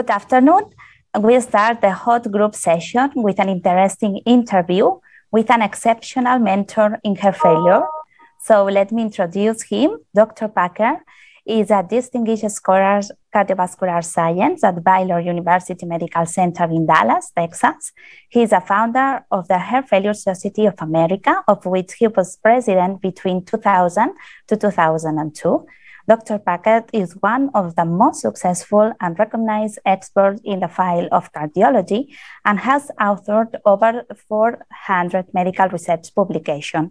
Good afternoon. We start the hot group session with an interesting interview with an exceptional mentor in her failure. So let me introduce him. Dr. Packer is a distinguished scholar cardiovascular science at Baylor University Medical Center in Dallas, Texas. He is a founder of the Heart Failure Society of America, of which he was president between 2000 to 2002. Dr. Packett is one of the most successful and recognized experts in the field of cardiology and has authored over 400 medical research publications.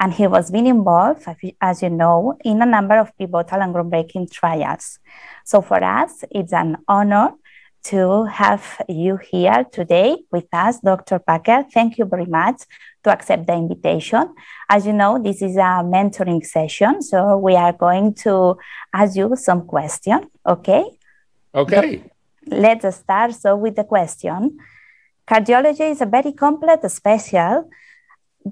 And he was been involved, as you know, in a number of pivotal and groundbreaking trials. So for us, it's an honor to have you here today with us, Dr. Packett. Thank you very much to accept the invitation. As you know, this is a mentoring session, so we are going to ask you some question. Okay. Okay. Let's start. So with the question, cardiology is a very complex special.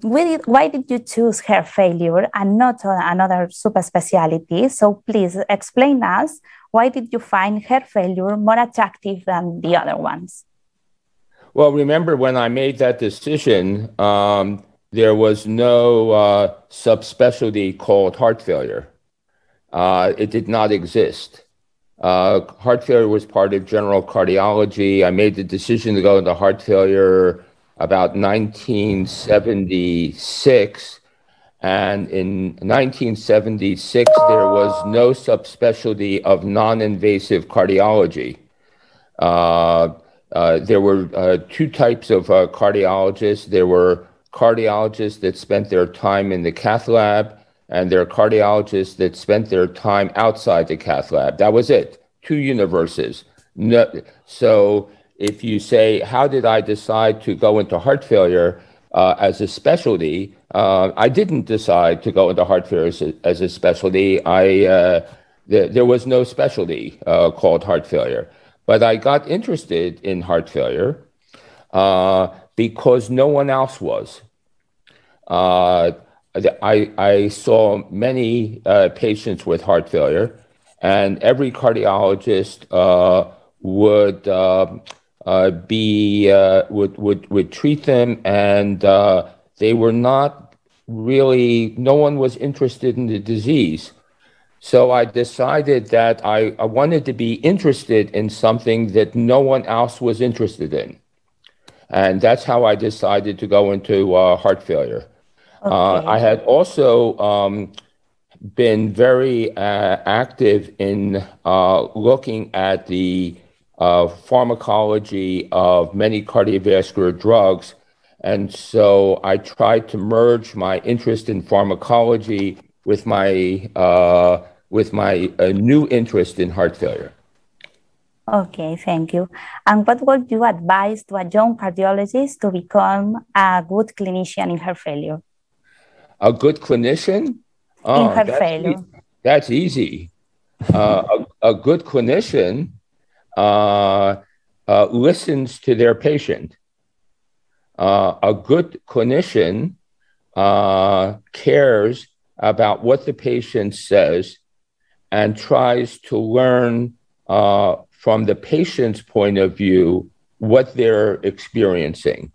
Why did you choose heart failure and not another super speciality? So please explain us why did you find heart failure more attractive than the other ones? Well, remember when I made that decision, um, there was no uh, subspecialty called heart failure. Uh, it did not exist. Uh, heart failure was part of general cardiology. I made the decision to go into heart failure about 1976. And in 1976, there was no subspecialty of non invasive cardiology. Uh, uh, there were uh, two types of uh, cardiologists. There were cardiologists that spent their time in the cath lab, and there are cardiologists that spent their time outside the cath lab. That was it. Two universes. So if you say, "How did I decide to go into heart failure as a specialty?" I didn't decide to go into heart failure as a specialty. There was no specialty called heart failure. But I got interested in heart failure uh, because no one else was. Uh, I, I, saw many uh, patients with heart failure, and every cardiologist uh, would uh, uh, be would, would would treat them, and they were not really. No one was interested in the disease. So I decided that I, I wanted to be interested in something that no one else was interested in. And that's how I decided to go into uh, heart failure. Uh, okay. Uh, I had also um, been very uh, active in uh, looking at the uh, pharmacology of many cardiovascular drugs. And so I tried to merge my interest in pharmacology with my uh, with my uh, new interest in heart failure. Okay, thank you. And what would you advise to a young cardiologist to become a good clinician in heart failure? A good clinician? Oh, in heart that's failure. E that's easy. Uh, a, a, good clinician uh, uh, listens to their patient. Uh, a good clinician uh, cares about what the patient says and tries to learn uh, from the patient's point of view what they're experiencing.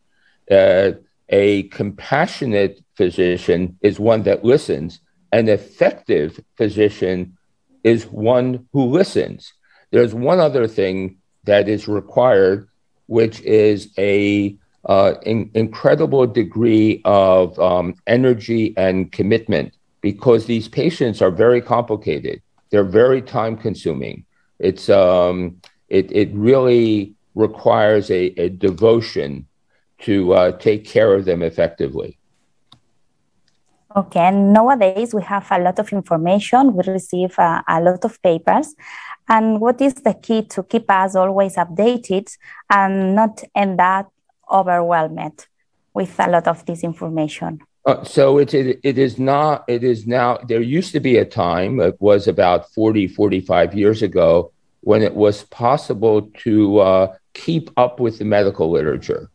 Uh, a compassionate physician is one that listens. An effective physician is one who listens. There's one other thing that is required, which is a uh, in, incredible degree of um, energy and commitment because these patients are very complicated. They're very time consuming. It's um, it it really requires a, a devotion to uh, take care of them effectively. Okay, and nowadays we have a lot of information. We receive a, uh, a lot of papers. And what is the key to keep us always updated and not end up overwhelmed with a lot of this information? Uh, so it, it is not, it is now, there used to be a time, it was about 40, 45 years ago, when it was possible to uh, keep up with the medical literature.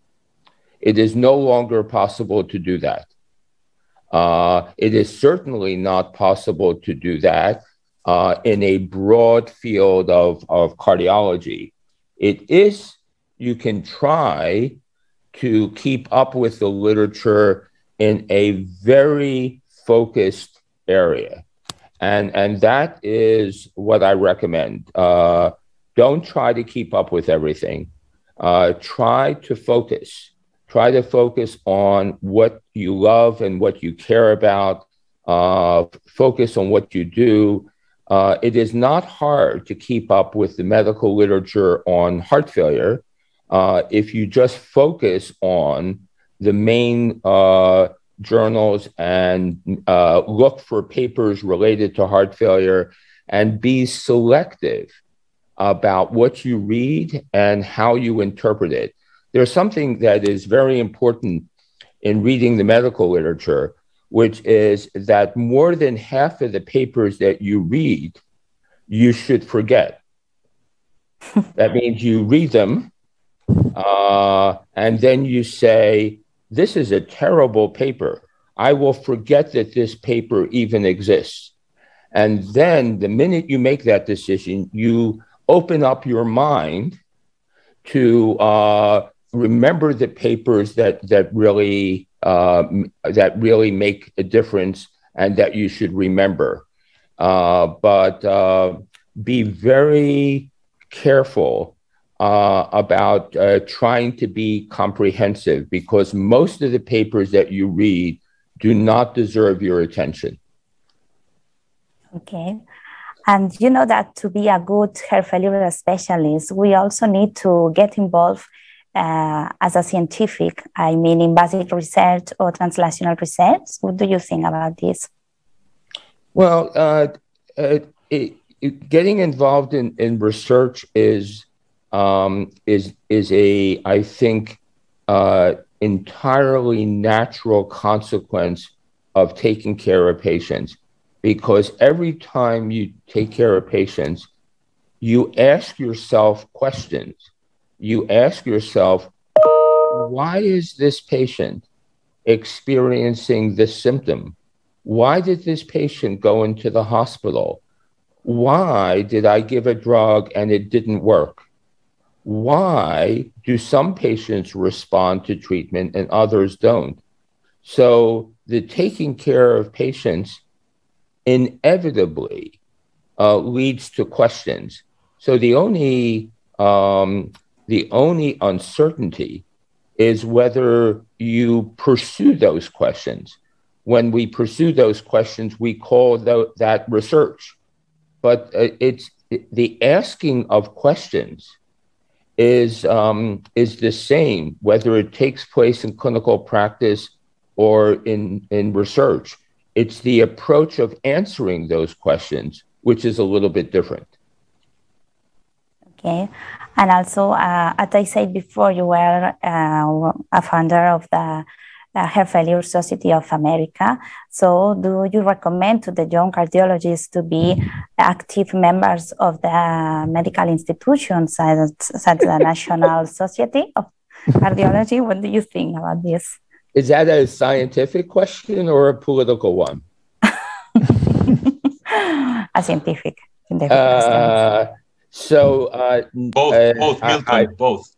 It is no longer possible to do that. Uh, it is certainly not possible to do that uh, in a broad field of, of cardiology. It is, you can try to keep up with the literature in a very focused area. And, and that is what I recommend. Uh, don't try to keep up with everything. Uh, try to focus. Try to focus on what you love and what you care about. Uh, focus on what you do. Uh, it is not hard to keep up with the medical literature on heart failure uh, if you just focus on the main uh, journals and uh, look for papers related to heart failure and be selective about what you read and how you interpret it. There's something that is very important in reading the medical literature, which is that more than half of the papers that you read, you should forget. that means you read them uh, and then you say, this is a terrible paper. I will forget that this paper even exists. And then the minute you make that decision, you open up your mind to uh, remember the papers that that really uh, that really make a difference and that you should remember. Uh, but uh, be very careful uh, about uh, trying to be comprehensive because most of the papers that you read do not deserve your attention. Okay. And you know that to be a good hair failure specialist, we also need to get involved uh, as a scientific, I mean, in basic research or translational research. What do you think about this? Well, uh, uh, it, it, getting involved in, in research is um, is is a I think uh, entirely natural consequence of taking care of patients because every time you take care of patients, you ask yourself questions. You ask yourself, why is this patient experiencing this symptom? Why did this patient go into the hospital? Why did I give a drug and it didn't work? why do some patients respond to treatment and others don't? So the taking care of patients inevitably uh, leads to questions. So the only um, the only uncertainty is whether you pursue those questions. When we pursue those questions, we call that research. But uh, it's the asking of questions is um, is the same whether it takes place in clinical practice or in in research. It's the approach of answering those questions which is a little bit different. Okay, and also uh, as I said before, you were uh, a founder of the uh, Heart Failure Society of America. So, do you recommend to the young cardiologists to be active members of the medical institutions such as the National Society of Cardiology? What do you think about this? Is that a scientific question or a political one? a scientific. Uh, so uh, both, uh, both, I, both.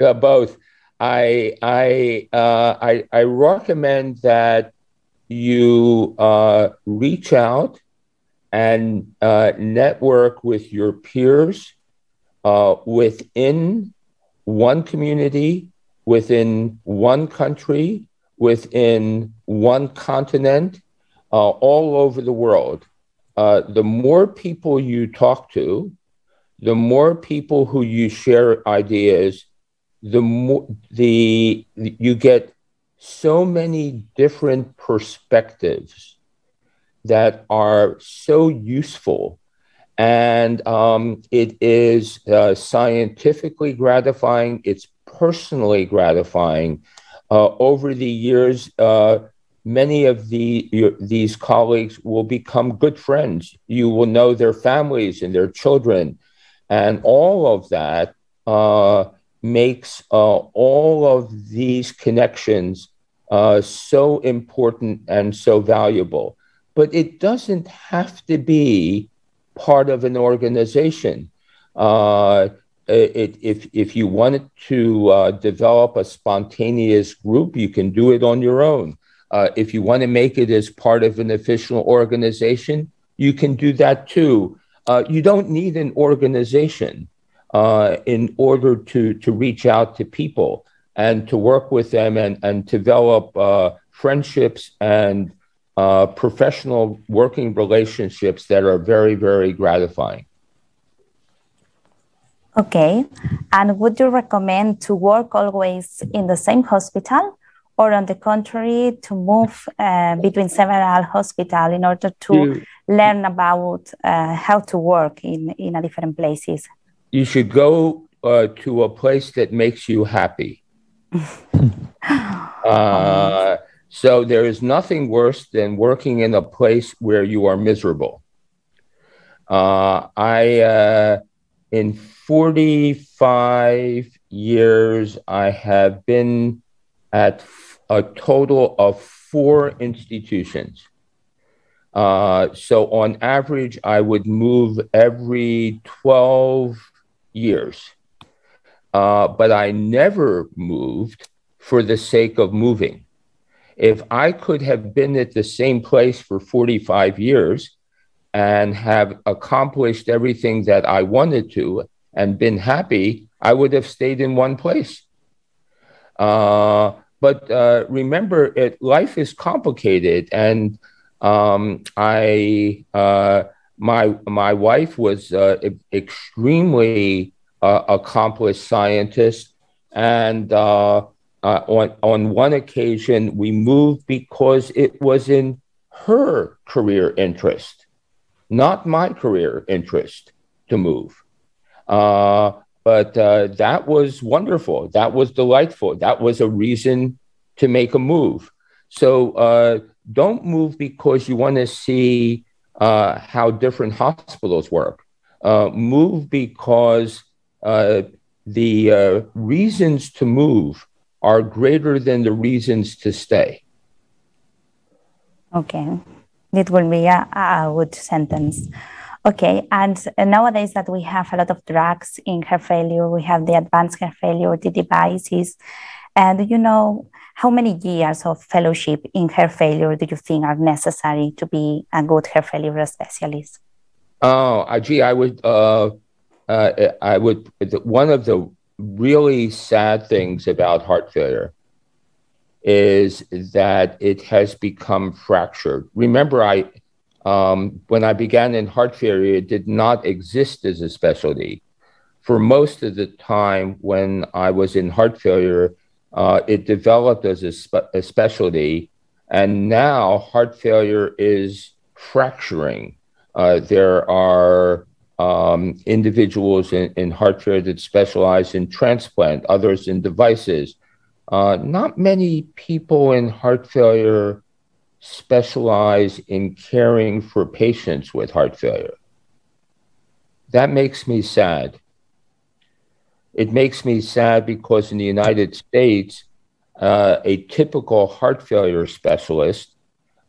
Uh, both. I I uh, I, I recommend that you uh, reach out and uh, network with your peers uh, within one community, within one country, within one continent, uh, all over the world. Uh, the more people you talk to, the more people who you share ideas the more the you get so many different perspectives that are so useful and um, it is uh, scientifically gratifying it's personally gratifying uh, over the years uh, many of the, your, these colleagues will become good friends you will know their families and their children and all of that uh, makes uh, all of these connections uh, so important and so valuable. But it doesn't have to be part of an organization. Uh, it, if, if you wanted to uh, develop a spontaneous group, you can do it on your own. Uh, if you want to make it as part of an official organization, you can do that too. Uh, you don't need an organization. Uh, in order to, to reach out to people and to work with them and, and develop uh, friendships and uh, professional working relationships that are very, very gratifying. Okay. And would you recommend to work always in the same hospital? Or on the contrary, to move uh, between several hospitals in order to learn about uh, how to work in, in a different places? you should go uh, to a place that makes you happy. uh, so there is nothing worse than working in a place where you are miserable. Uh, I, uh, in 45 years, I have been at a total of four institutions. Uh, so on average, I would move every 12 years. Uh, but I never moved for the sake of moving. If I could have been at the same place for 45 years and have accomplished everything that I wanted to and been happy, I would have stayed in one place. Uh, but uh, remember, it, life is complicated, and um, I uh, my my wife was uh, extremely uh, accomplished scientist, and uh, uh, on on one occasion we moved because it was in her career interest, not my career interest, to move. Uh, but uh, that was wonderful. That was delightful. That was a reason to make a move. So don't move because you want to see uh, how different hospitals work. Uh, move because uh, the uh, reasons to move are greater than the reasons to stay. Okay, it will be a, a good sentence. Okay, and nowadays that we have a lot of drugs in heart failure, we have the advanced heart failure, the devices. And you know how many years of fellowship in hair failure do you think are necessary to be a good hair failure specialist? Oh, gee, I would, uh, uh, I would. One of the really sad things about heart failure is that it has become fractured. Remember, I um, when I began in heart failure, it did not exist as a specialty. For most of the time when I was in heart failure, uh, it developed as a, spe- a, specialty, and now heart failure is fracturing. Uh, there are um, individuals in, in, heart failure that specialize in transplant, others in devices. Uh, not many people in heart failure specialize in caring for patients with heart failure. That makes me sad. It makes me sad because in the United States, uh, a typical heart failure specialist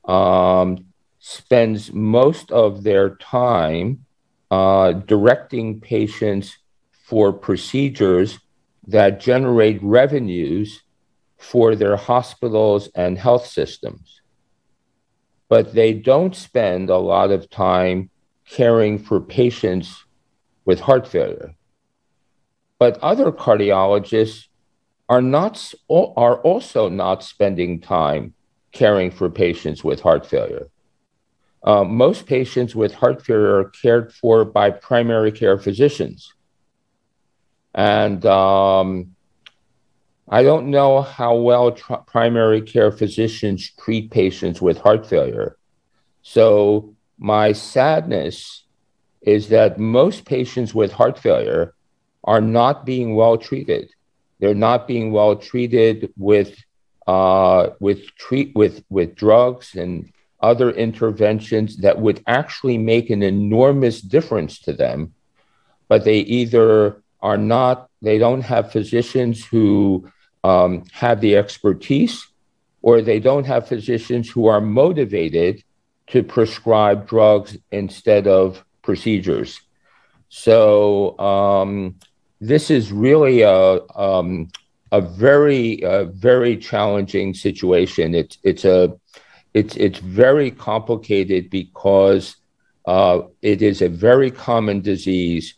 um, spends most of their time uh, directing patients for procedures that generate revenues for their hospitals and health systems. But they don't spend a lot of time caring for patients with heart failure but other cardiologists are not are also not spending time caring for patients with heart failure. Uh, most patients with heart failure are cared for by primary care physicians, and um, I don't know how well primary care physicians treat patients with heart failure. So my sadness is that most patients with heart failure are not being well treated. They're not being well treated with uh, with treat with with drugs and other interventions that would actually make an enormous difference to them, but they either are not they don't have physicians who um, have the expertise, or they don't have physicians who are motivated to prescribe drugs instead of procedures. So um, this is really a um, a very very challenging situation. It's it's a it's it's very complicated because uh, it is a very common disease.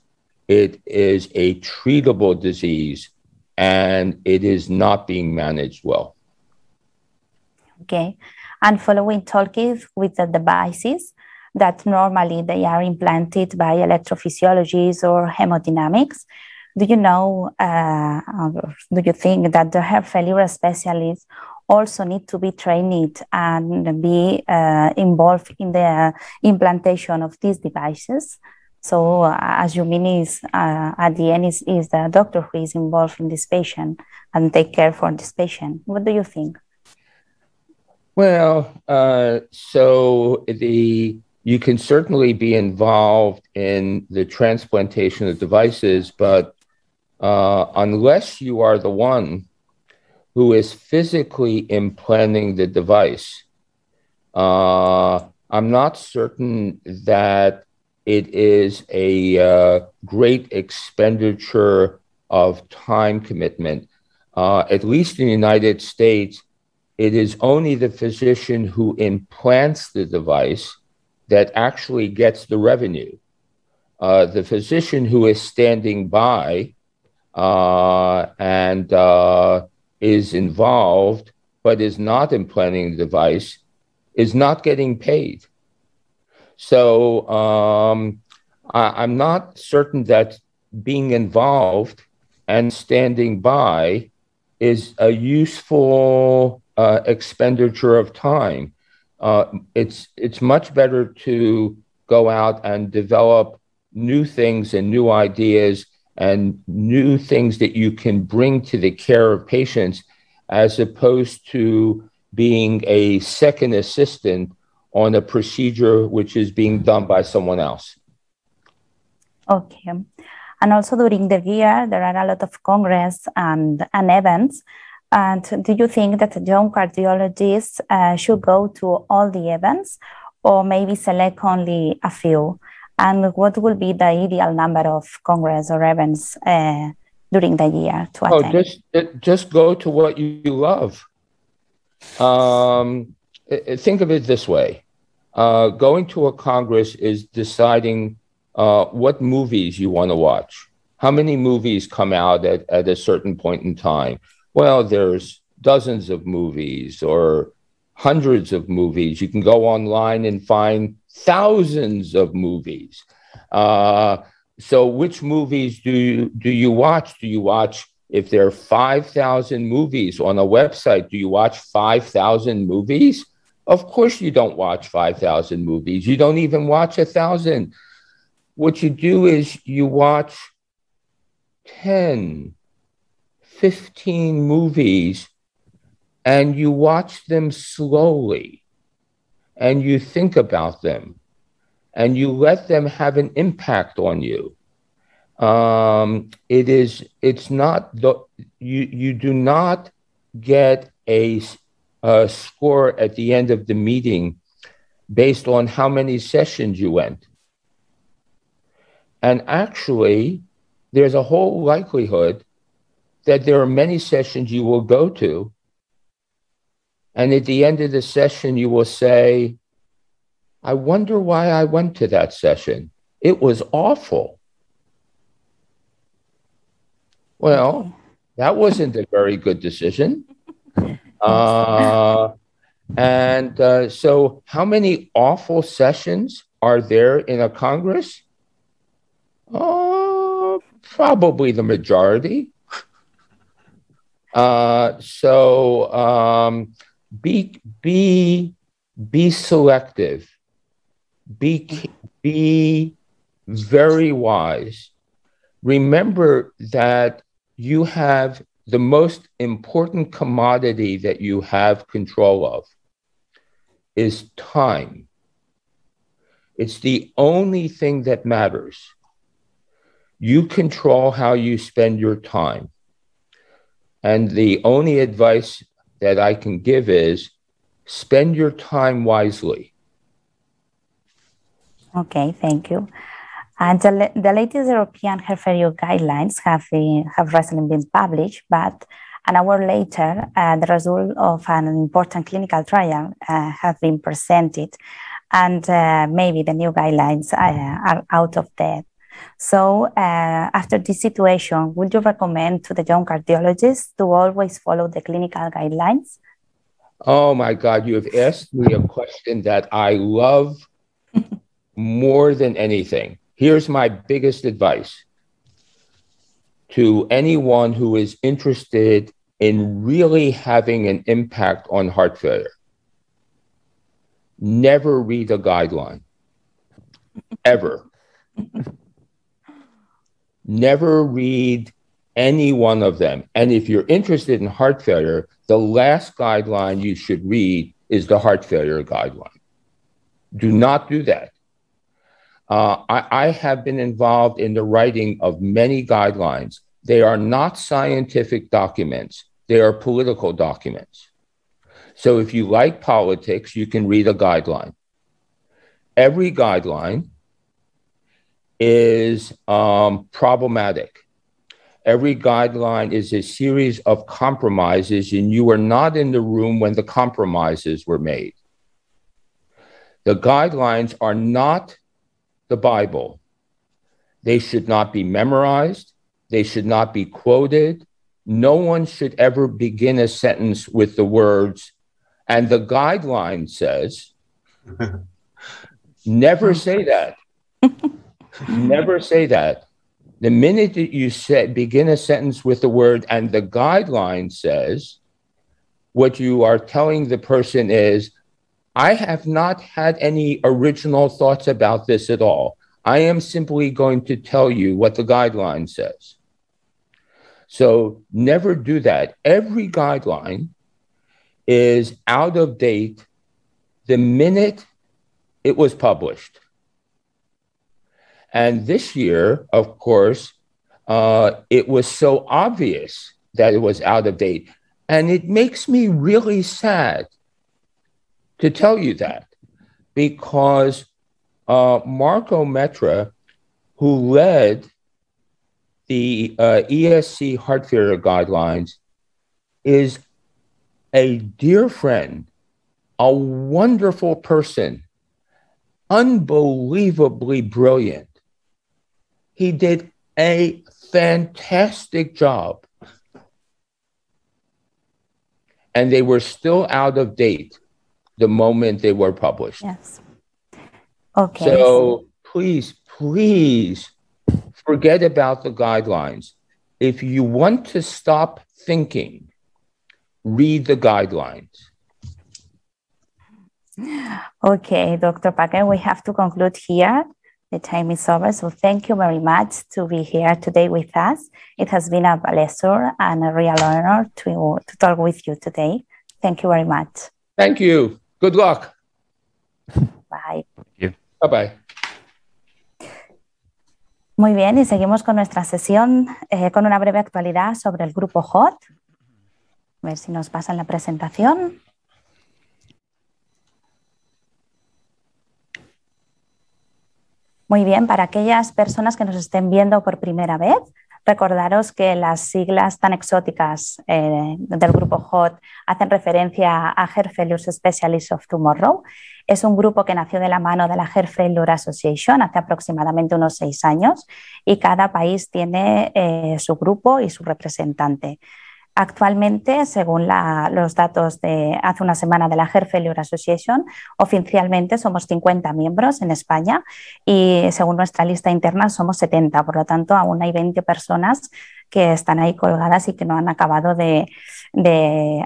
It is a treatable disease, and it is not being managed well. Okay, and following talkies with the devices that normally they are implanted by electrophysiologists or hemodynamics do you know uh, um, do you think that the heart failure specialists also need to be trained and be uh, involved in the implantation of these devices so uh, as you mean is uh, at the end is, is the doctor who is involved in this patient and take care for this patient what do you think well uh, so the you can certainly be involved in the transplantation of devices, but uh, unless you are the one who is physically implanting the device, uh, I'm not certain that it is a uh, great expenditure of time commitment. Uh, at least in the United States, it is only the physician who implants the device that actually gets the revenue. Uh, the physician who is standing by uh, and uh, is involved but is not implanting the device is not getting paid. So um, I, am not certain that being involved and standing by is a useful uh, expenditure of time. Uh, it's it's much better to go out and develop new things and new ideas and new things that you can bring to the care of patients as opposed to being a second assistant on a procedure which is being done by someone else. Okay. And also during the year, there are a lot of congress and, and events. And do you think that young cardiologists uh, should go to all the events or maybe select only a few? and what will be the ideal number of Congress or events uh, during the year to oh, attend? Oh, just just go to what you, love. Um, think of it this way: uh, going to a Congress is deciding uh, what movies you want to watch. How many movies come out at, at a certain point in time? Well, there's dozens of movies or hundreds of movies. You can go online and find thousands of movies. Uh, so, which movies do you, do you watch? Do you watch if there are 5,000 movies on a website, do you watch 5,000 movies? Of course, you don't watch 5,000 movies. You don't even watch a 1,000. What you do is you watch 10, 15 movies and you watch them slowly and you think about them and you let them have an impact on you. Um, it is, it's not, the, you, you do not get a, a score at the end of the meeting based on how many sessions you went. And actually, there's a whole likelihood that there are many sessions you will go to and at the end of the session, you will say, I wonder why I went to that session. It was awful. Well, that wasn't a very good decision. Uh, and uh, so, how many awful sessions are there in a Congress? Uh, probably the majority. Uh, so, um, be be be selective be be very wise remember that you have the most important commodity that you have control of is time it's the only thing that matters you control how you spend your time and the only advice that I can give is spend your time wisely. Okay, thank you. And the, the latest European Herferio guidelines have, been, have recently been published, but an hour later, uh, the result of an important clinical trial uh, have been presented, and uh, maybe the new guidelines uh, are out of date. So uh, after this situation, would you recommend to the young cardiologists to always follow the clinical guidelines? Oh my God, you have asked me a question that I love more than anything. Here's my biggest advice to anyone who is interested in really having an impact on heart failure. Never read a guideline, ever. Never read any one of them. And if you're interested in heart failure, the last guideline you should read is the heart failure guideline. Do not do that. Uh, I, I have been involved in the writing of many guidelines. They are not scientific documents, they are political documents. So if you like politics, you can read a guideline. Every guideline is um, problematic. Every guideline is a series of compromises, and you were not in the room when the compromises were made. The guidelines are not the Bible. They should not be memorized, they should not be quoted. No one should ever begin a sentence with the words, and the guideline says, never say that. Never say that. The minute that you say, begin a sentence with the word, and the guideline says, what you are telling the person is, I have not had any original thoughts about this at all. I am simply going to tell you what the guideline says. So never do that. Every guideline is out of date the minute it was published. And this year, of course, uh, it was so obvious that it was out of date. And it makes me really sad to tell you that because uh, Marco Metra, who led the uh, ESC heart failure guidelines, is a dear friend, a wonderful person, unbelievably brilliant he did a fantastic job. And they were still out of date the moment they were published. Yes. Okay. So please, please forget about the guidelines. If you want to stop thinking, read the guidelines. Okay, Dr. Packer, we have to conclude here. The time is over, so thank you very much to be here today with us. It has been a pleasure and a real honor to, to talk with you today. Thank you very much. Thank you. Good luck. Bye. You. Bye bye. Muy bien, y seguimos con nuestra sesión eh, con una breve actualidad sobre el grupo HOT. A ver si nos pasan la presentación. Muy bien, para aquellas personas que nos estén viendo por primera vez, recordaros que las siglas tan exóticas eh, del grupo HOT hacen referencia a Heart Failure Specialists of Tomorrow. Es un grupo que nació de la mano de la Heart Failure Association hace aproximadamente unos seis años y cada país tiene eh, su grupo y su representante. Actualmente, según los datos de hace una semana de la Hair Association, oficialmente somos 50 miembros en España y según nuestra lista interna somos 70. Por lo tanto, aún hay 20 personas que están ahí colgadas y que no han acabado de,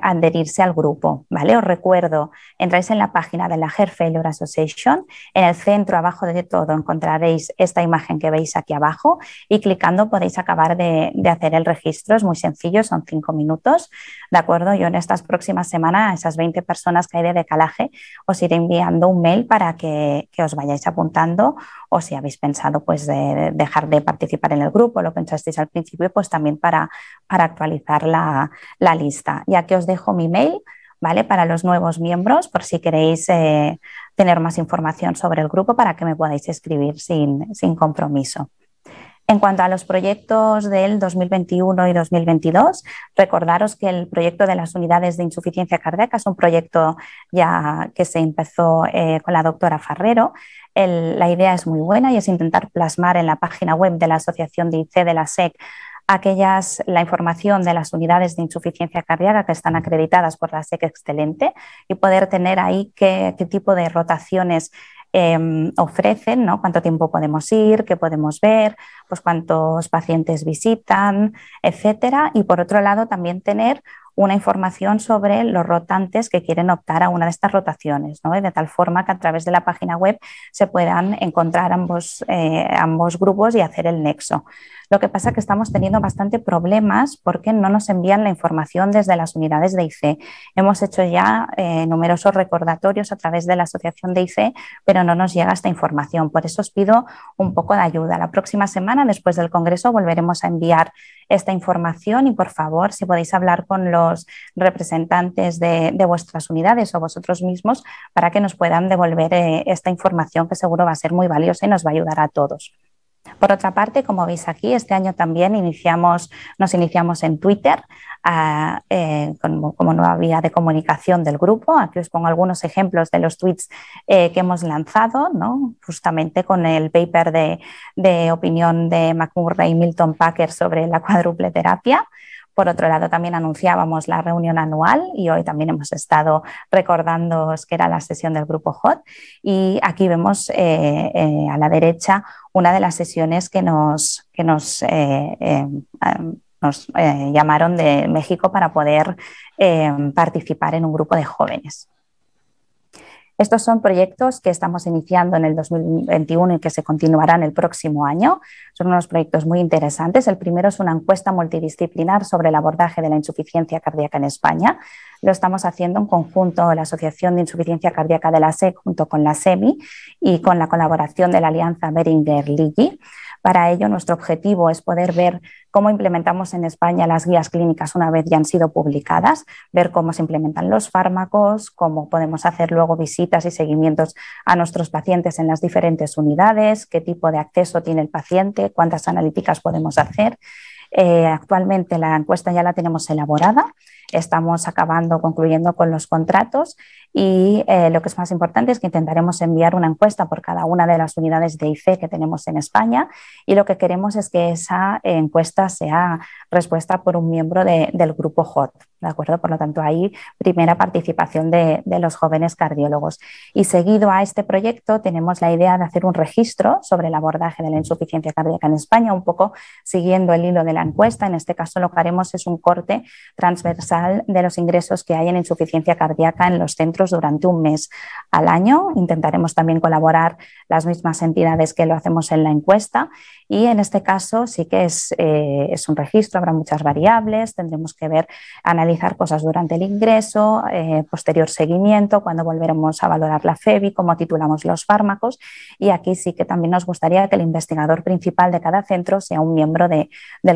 adherirse al grupo. ¿vale? Os recuerdo, entráis en la página de la Hair Failure Association, en el centro abajo de todo encontraréis esta imagen que veis aquí abajo y clicando podéis acabar de, hacer el registro. Es muy sencillo, son cinco minutos. ¿De acuerdo? Yo en estas próximas semanas, a esas 20 personas que hay de decalaje, os iré enviando un mail para que, os vayáis apuntando o si habéis pensado pues, de dejar de participar en el grupo, lo pensasteis al principio, pues también para, actualizar la, lista. Ya que os dejo mi mail, ¿vale? Para los nuevos miembros, por si queréis eh, tener más información sobre el grupo para que me podáis escribir sin, compromiso. En cuanto a los proyectos del 2021 y 2022, recordaros que el proyecto de las unidades de insuficiencia cardíaca es un proyecto ya que se empezó eh, con la doctora Farrero. la idea es muy buena y es intentar plasmar en la página web de la Asociación de IC de la SEC aquellas, la información de las unidades de insuficiencia cardíaca que están acreditadas por la SEC Excelente y poder tener ahí qué, tipo de rotaciones em, ofrecen, ¿no? cuánto tiempo podemos ir, qué podemos ver, pues cuántos pacientes visitan, etcétera. Y por otro lado, también tener una información sobre los rotantes que quieren optar a una de estas rotaciones, de tal forma que a través de la página web se puedan encontrar ambos, eh, ambos grupos y hacer el nexo. Lo que pasa es que estamos teniendo bastante problemas porque no nos envían la información desde las unidades de ICE. Hemos hecho ya eh, numerosos recordatorios a través de la asociación de ICE, pero no nos llega esta información. Por eso os pido un poco de ayuda. La próxima semana, después del Congreso, volveremos a enviar esta información y por favor, si podéis hablar con los representantes de, vuestras unidades o vosotros mismos para que nos puedan devolver eh, esta información que seguro va a ser muy valiosa y nos va a ayudar a todos. Por otra parte, como veis aquí, este año también nos iniciamos en Twitter eh, como, nueva vía de comunicación del grupo. Aquí os pongo algunos ejemplos de los tweets eh, que hemos lanzado, justamente con el paper de, de opinión de McMurray y Milton Packer sobre la cuádruple terapia. Por otro lado, también anunciábamos la reunión anual y hoy también hemos estado recordando que era la sesión del grupo HOT. Y aquí vemos eh, eh, a la derecha una de las sesiones que nos, nos eh, llamaron de México para poder participar en un grupo de jóvenes. Estos son proyectos que estamos iniciando en el 2021 y que se continuarán el próximo año. Son unos proyectos muy interesantes. El primero es una encuesta multidisciplinar sobre el abordaje de la insuficiencia cardíaca en España. Lo estamos haciendo en conjunto la Asociación de Insuficiencia Cardíaca de la SEC junto con la SEMI y con la colaboración de la Alianza Beringer-Ligi. Para ello, nuestro objetivo es poder ver cómo implementamos en España las guías clínicas una vez ya han sido publicadas, ver cómo se implementan los fármacos, cómo podemos hacer luego visitas y seguimientos a nuestros pacientes en las diferentes unidades, qué tipo de acceso tiene el paciente, cuántas analíticas podemos hacer. Eh, actualmente la encuesta ya la tenemos elaborada, estamos acabando, concluyendo con los contratos y eh, lo que es más importante es que intentaremos enviar una encuesta por cada una de las unidades de IFE que tenemos en España y lo que queremos es que esa encuesta sea respuesta por un miembro del grupo HOT, ¿de acuerdo? Por lo tanto, ahí primera participación de, de los jóvenes cardiólogos. Y seguido a este proyecto tenemos la idea de hacer un registro sobre el abordaje de la insuficiencia cardíaca en España, un poco siguiendo el hilo de la encuesta. En este caso lo que haremos es un corte transversal de los ingresos que hay en insuficiencia cardíaca en los centros durante un mes al año. Intentaremos también colaborar las mismas entidades que lo hacemos en la encuesta y en este caso sí que es, eh, un registro, habrá muchas variables, tendremos que ver, analizar cosas durante el ingreso, eh, posterior seguimiento, cuando volveremos a valorar la FEBI, cómo titulamos los fármacos y aquí sí que también nos gustaría que el investigador principal de cada centro sea un miembro del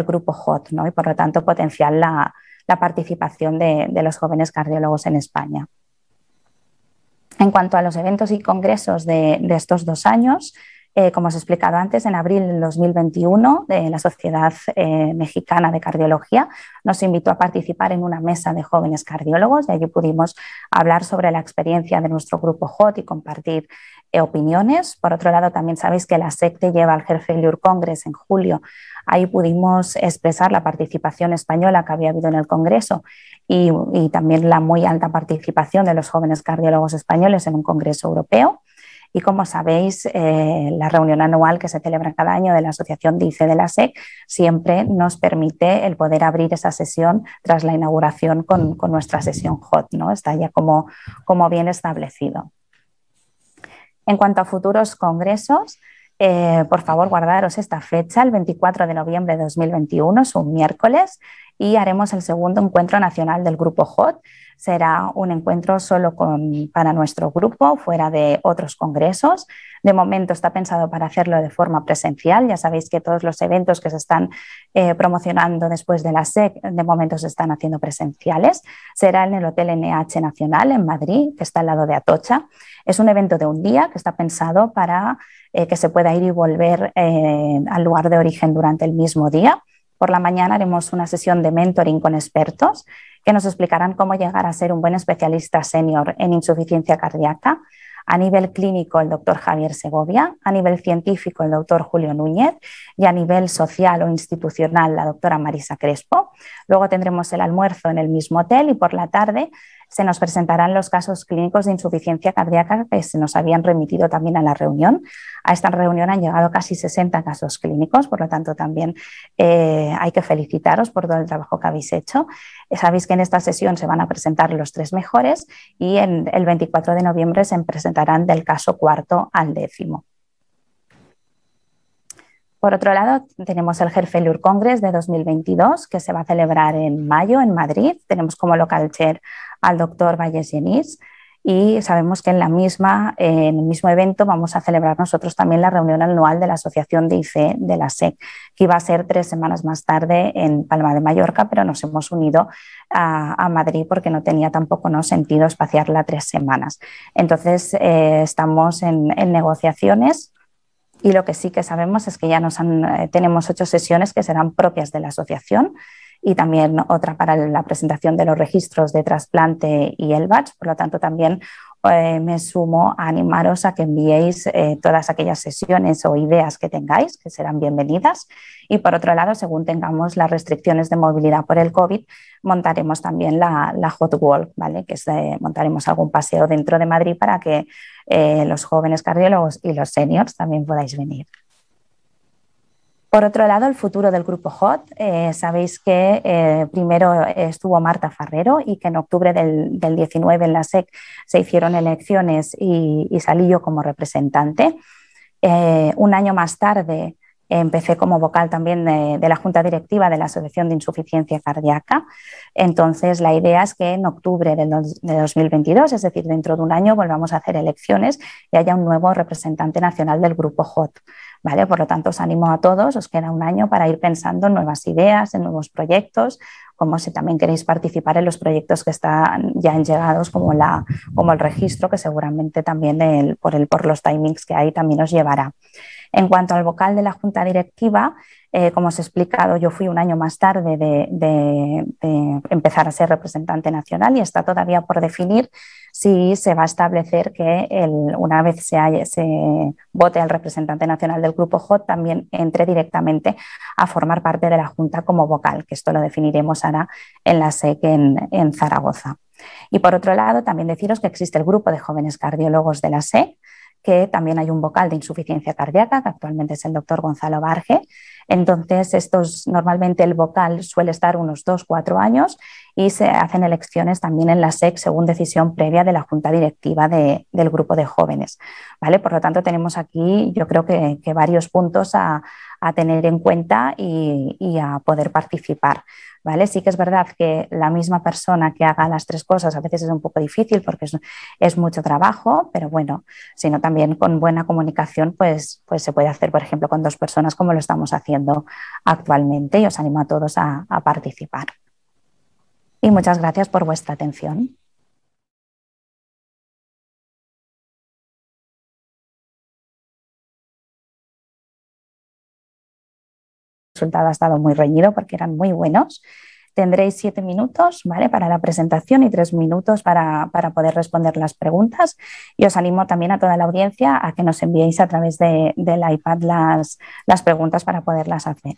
grupo HOT y por lo tanto potenciar la, participación de los jóvenes cardiólogos en España. En cuanto a los eventos y congresos de, estos dos años, eh, como os he explicado antes, en abril del 2021, eh, la Sociedad eh, Mexicana de Cardiología nos invitó a participar en una mesa de jóvenes cardiólogos y allí pudimos hablar sobre la experiencia de nuestro grupo JOT y compartir opiniones. Por otro lado, también sabéis que la SECTE lleva al Herfeliur Congress en julio. Ahí pudimos expresar la participación española que había habido en el Congreso y, también la muy alta participación de los jóvenes cardiólogos españoles en un congreso europeo. Y como sabéis, eh, la reunión anual que se celebra cada año de la Asociación DICE de la SEC siempre nos permite el poder abrir esa sesión tras la inauguración con, nuestra sesión HOT, ¿no? Está ya como, bien establecido. En cuanto a futuros congresos, eh, por favor, guardaros esta fecha, el 24 de noviembre de 2021, es un miércoles y haremos el segundo encuentro nacional del grupo HOT. Será un encuentro solo para nuestro grupo, fuera de otros congresos. De momento está pensado para hacerlo de forma presencial. Ya sabéis que todos los eventos que se están eh, promocionando después de la SEC de momento se están haciendo presenciales. Será en el Hotel NH Nacional en Madrid, que está al lado de Atocha. Es un evento de un día que está pensado para eh, que se pueda ir y volver eh, al lugar de origen durante el mismo día. Por la mañana haremos una sesión de mentoring con expertos que nos explicarán cómo llegar a ser un buen especialista senior en insuficiencia cardíaca. A nivel clínico, el doctor Javier Segovia, a nivel científico, el doctor Julio Núñez y a nivel social o institucional, la doctora Marisa Crespo. Luego tendremos el almuerzo en el mismo hotel y por la tarde se nos presentarán los casos clínicos de insuficiencia cardíaca que se nos habían remitido también a la reunión. A esta reunión han llegado casi 60 casos clínicos, por lo tanto también eh, hay que felicitaros por todo el trabajo que habéis hecho. Eh, sabéis que en esta sesión se van a presentar los tres mejores y en el 24 de noviembre se presentarán del caso cuarto al décimo. Por otro lado, tenemos el Gerfelur Congress de 2022, que se va a celebrar en mayo en Madrid. Tenemos como local chair al doctor Valles Genís y sabemos que en, la misma, en el mismo evento vamos a celebrar nosotros también la reunión anual de la Asociación de IFE de la SEC, que iba a ser tres semanas más tarde en Palma de Mallorca, pero nos hemos unido a, Madrid porque no tenía tampoco ¿no? sentido espaciarla tres semanas. Entonces, eh, estamos en, en negociaciones y lo que sí que sabemos es que ya nos eh, tenemos ocho sesiones que serán propias de la asociación y también otra para la presentación de los registros de trasplante y el batch, por lo tanto también eh, me sumo a animaros a que enviéis eh, todas aquellas sesiones o ideas que tengáis, que serán bienvenidas. Y por otro lado, según tengamos las restricciones de movilidad por el COVID, montaremos también la, Hot Walk, ¿vale? que es, montaremos algún paseo dentro de Madrid para que eh, los jóvenes cardiólogos y los seniors también podáis venir. Por otro lado, el futuro del grupo HOT. Eh, sabéis que eh, primero estuvo Marta Farrero y que en octubre del, 19 en la SEC se hicieron elecciones y, salí yo como representante. Eh, un año más tarde empecé como vocal también de, la Junta Directiva de la Asociación de Insuficiencia Cardíaca. Entonces, la idea es que en octubre del de 2022, es decir, dentro de un año, volvamos a hacer elecciones y haya un nuevo representante nacional del grupo HOT por lo tanto, os animo a todos, os queda un año para ir pensando en nuevas ideas, en nuevos proyectos, como si también queréis participar en los proyectos que están ya en llegados, como, la, como el registro, que seguramente también por, el, por los timings que hay también os llevará. En cuanto al vocal de la junta directiva, eh, como os he explicado, yo fui un año más tarde de empezar a ser representante nacional y está todavía por definir si se va a establecer que una vez se, vote al representante nacional del Grupo J, también entre directamente a formar parte de la Junta como vocal, que esto lo definiremos ahora en la SEC en, en Zaragoza. Y por otro lado, también deciros que existe el grupo de jóvenes cardiólogos de la SEC, que también hay un vocal de insuficiencia cardíaca, que actualmente es el doctor Gonzalo Barge, entonces, estos normalmente el vocal suele estar unos 2 cuatro años y se hacen elecciones también en la SEC según decisión previa de la junta directiva del grupo de jóvenes. ¿vale? Por lo tanto, tenemos aquí, yo creo que varios puntos a, a tener en cuenta y, a poder participar. ¿Vale? Sí que es verdad que la misma persona que haga las tres cosas a veces es un poco difícil porque es, mucho trabajo, pero bueno, sino también con buena comunicación pues, pues se puede hacer, por ejemplo, con dos personas como lo estamos haciendo actualmente y os animo a todos a participar. Y muchas gracias por vuestra atención. resultado ha estado muy reñido porque eran muy buenos. Tendréis siete minutos ¿vale? para la presentación y tres minutos para, poder responder las preguntas. Y os animo también a toda la audiencia a que nos enviéis a través del iPad las, las preguntas para poderlas hacer.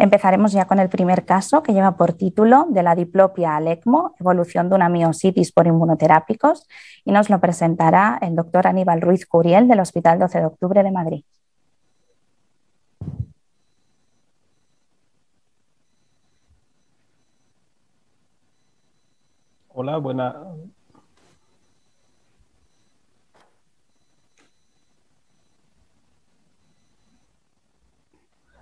Empezaremos ya con el primer caso que lleva por título de la diplopia al ECMO, evolución de una miositis por inmunoterápicos, y nos lo presentará el doctor Aníbal Ruiz Curiel del Hospital 12 de Octubre de Madrid. Hola, buena.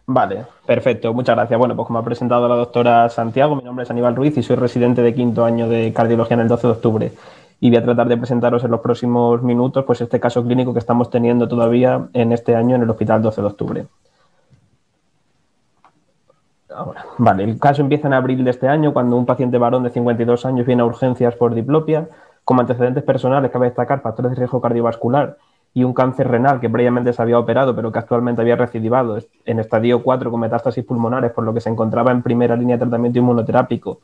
Vale, perfecto, muchas gracias. Bueno, pues como ha presentado la doctora Santiago, mi nombre es Aníbal Ruiz y soy residente de quinto año de cardiología en el 12 de octubre. Y voy a tratar de presentaros en los próximos minutos pues este caso clínico que estamos teniendo todavía en este año en el Hospital 12 de octubre. Vale, el caso empieza en abril de este año cuando un paciente varón de 52 años viene a urgencias por diplopia. con antecedentes personales cabe destacar factores de riesgo cardiovascular y un cáncer renal que previamente se había operado pero que actualmente había recidivado en estadio 4 con metástasis pulmonares por lo que se encontraba en primera línea de tratamiento inmunoterápico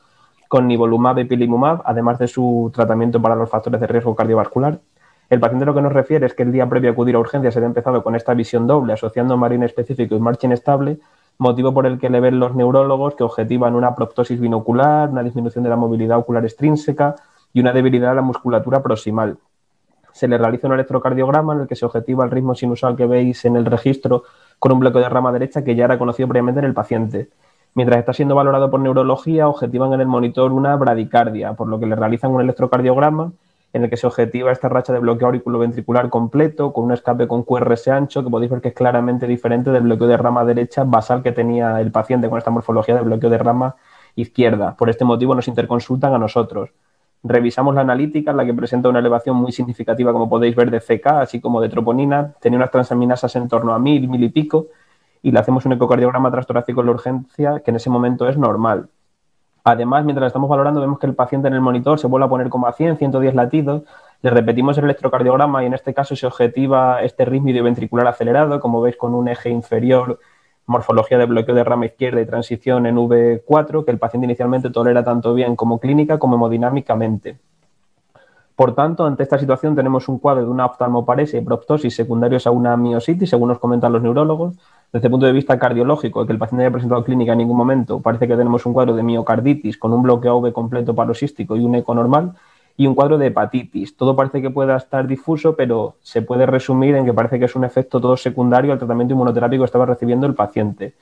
con nivolumab y pilimumab, además de su tratamiento para los factores de riesgo cardiovascular. El paciente lo que nos refiere es que el día previo a acudir a urgencias había empezado con esta visión doble, asociando marín específico y marcha inestable, motivo por el que le ven los neurólogos que objetivan una proptosis binocular, una disminución de la movilidad ocular extrínseca y una debilidad de la musculatura proximal. Se le realiza un electrocardiograma en el que se objetiva el ritmo sinusal que veis en el registro con un bloqueo de rama derecha que ya era conocido previamente en el paciente. Mientras está siendo valorado por neurología, objetivan en el monitor una bradicardia, por lo que le realizan un electrocardiograma en el que se objetiva esta racha de bloqueo auriculoventricular completo, con un escape con QRS ancho, que podéis ver que es claramente diferente del bloqueo de rama derecha basal que tenía el paciente con esta morfología de bloqueo de rama izquierda. Por este motivo nos interconsultan a nosotros. Revisamos la analítica, la que presenta una elevación muy significativa, como podéis ver, de CK, así como de troponina. Tenía unas transaminasas en torno a mil, mil y pico, y le hacemos un ecocardiograma trastorácico en la urgencia, que en ese momento es normal. Además, mientras estamos valorando, vemos que el paciente en el monitor se vuelve a poner como a 100, 110 latidos, le repetimos el electrocardiograma y en este caso se objetiva este ritmo idioventricular acelerado, como veis con un eje inferior, morfología de bloqueo de rama izquierda y transición en V4, que el paciente inicialmente tolera tanto bien como clínica como hemodinámicamente. Por tanto, ante esta situación tenemos un cuadro de una oftalmoparesia y proptosis secundarios a una miositis, según nos comentan los neurólogos. Desde el punto de vista cardiológico, que el paciente haya presentado clínica en ningún momento, parece que tenemos un cuadro de miocarditis con un bloqueo V completo paroxístico y un eco normal y un cuadro de hepatitis. Todo parece que pueda estar difuso, pero se puede resumir en que parece que es un efecto todo secundario al tratamiento inmunoterápico que estaba recibiendo el paciente.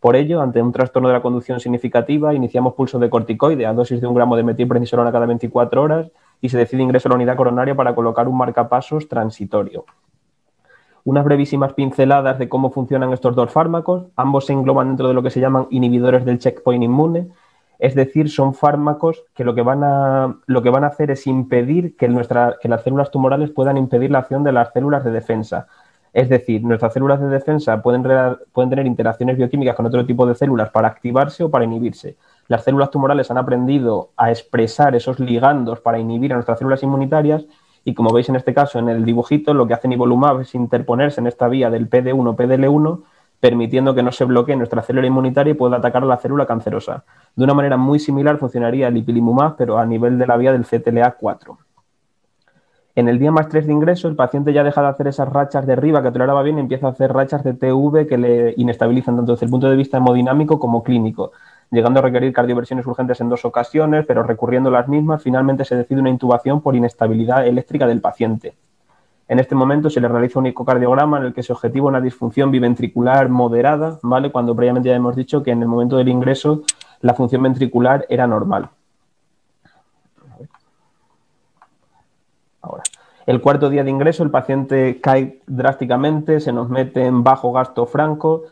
Por ello, ante un trastorno de la conducción significativa, iniciamos pulso de corticoide a dosis de un gramo de metilprednisolona cada 24 horas y se decide ingreso a la unidad coronaria para colocar un marcapasos transitorio. Unas brevísimas pinceladas de cómo funcionan estos dos fármacos. Ambos se engloban dentro de lo que se llaman inhibidores del checkpoint inmune, es decir, son fármacos que lo que van a, lo que van a hacer es impedir que, que las células tumorales puedan impedir la acción de las células de defensa. Es decir, nuestras células de defensa pueden, tener interacciones bioquímicas con otro tipo de células para activarse o para inhibirse. Las células tumorales han aprendido a expresar esos ligandos para inhibir a nuestras células inmunitarias y como veis en este caso en el dibujito, lo que hace nivolumab es interponerse en esta vía del PD1, PDL1, permitiendo que no se bloquee nuestra célula inmunitaria y pueda atacar a la célula cancerosa. De una manera muy similar funcionaría el ipilimumab, pero a nivel de la vía del CTLA4. En el día más tres de ingreso, el paciente ya deja de hacer esas rachas de arriba que toleraba bien y empieza a hacer rachas de TV que le inestabilizan tanto desde el punto de vista hemodinámico como clínico, llegando a requerir cardioversiones urgentes en dos ocasiones, pero recurriendo a las mismas, finalmente se decide una intubación por inestabilidad eléctrica del paciente. En este momento se le realiza un ecocardiograma en el que se objetiva una disfunción biventricular moderada, ¿vale? Cuando previamente ya hemos dicho que en el momento del ingreso la función ventricular era normal. El cuarto día de ingreso el paciente cae drásticamente, se nos mete en bajo gasto franco,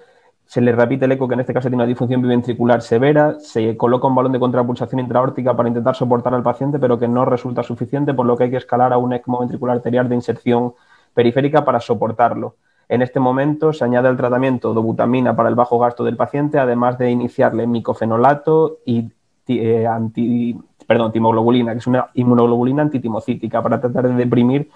se le repite el eco que en este caso tiene una disfunción biventricular severa, se coloca un balón de contrapulsación intraórtica para intentar soportar al paciente, pero que no resulta suficiente, por lo que hay que escalar a un ECMO ventricular arterial de inserción periférica para soportarlo. En este momento se añade el tratamiento dobutamina para el bajo gasto del paciente, además de iniciarle micofenolato y eh, anti, perdón, timoglobulina, que es una inmunoglobulina antitimocítica para tratar de deprimir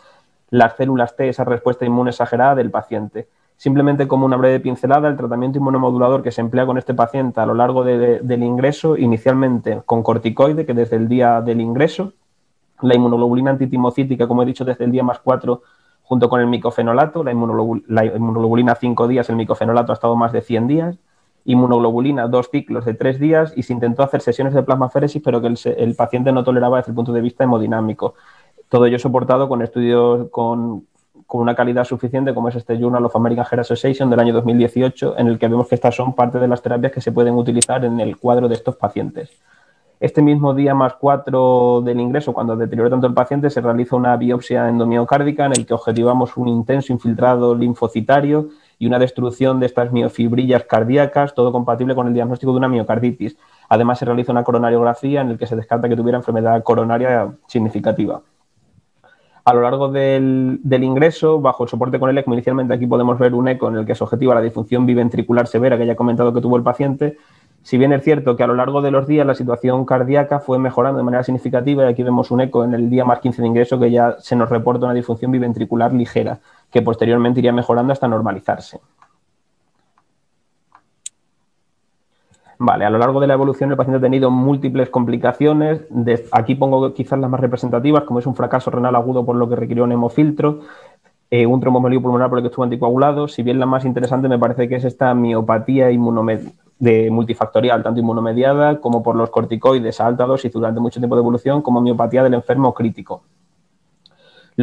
las células T, esa respuesta inmune exagerada del paciente. Simplemente como una breve pincelada, el tratamiento inmunomodulador que se emplea con este paciente a lo largo del ingreso, inicialmente con corticoide, que desde el día del ingreso, la inmunoglobulina antitimocítica, como he dicho, desde el día más 4, junto con el micofenolato, la, inmunoglobulina 5 días, el micofenolato ha estado más de 100 días, inmunoglobulina dos ciclos de tres días y se intentó hacer sesiones de plasmaféresis, pero que el, paciente no toleraba desde el punto de vista hemodinámico. Todo ello soportado con estudios con, una calidad suficiente, como es este Journal of American Heart Association del año 2018, en el que vemos que estas son parte de las terapias que se pueden utilizar en el cuadro de estos pacientes. Este mismo día más cuatro del ingreso, cuando deterioró tanto el paciente, se realiza una biopsia endomiocárdica en el que objetivamos un intenso infiltrado linfocitario y una destrucción de estas miofibrillas cardíacas, todo compatible con el diagnóstico de una miocarditis. Además, se realiza una coronariografía en la que se descarta que tuviera enfermedad coronaria significativa. A lo largo del, ingreso, bajo el soporte con el ECMO, inicialmente aquí podemos ver un eco en el que es objetiva la disfunción biventricular severa que ya he comentado que tuvo el paciente, si bien es cierto que a lo largo de los días la situación cardíaca fue mejorando de manera significativa, y aquí vemos un eco en el día más 15 de ingreso que ya se nos reporta una disfunción biventricular ligera que posteriormente iría mejorando hasta normalizarse. Vale, a lo largo de la evolución el paciente ha tenido múltiples complicaciones. aquí pongo quizás las más representativas, como es un fracaso renal agudo por lo que requirió un hemofiltro, eh, un trombomelio pulmonar por el que estuvo anticoagulado. Si bien la más interesante me parece que es esta miopatía multifactorial, tanto inmunomediada como por los corticoides a y durante mucho tiempo de evolución, como miopatía del enfermo crítico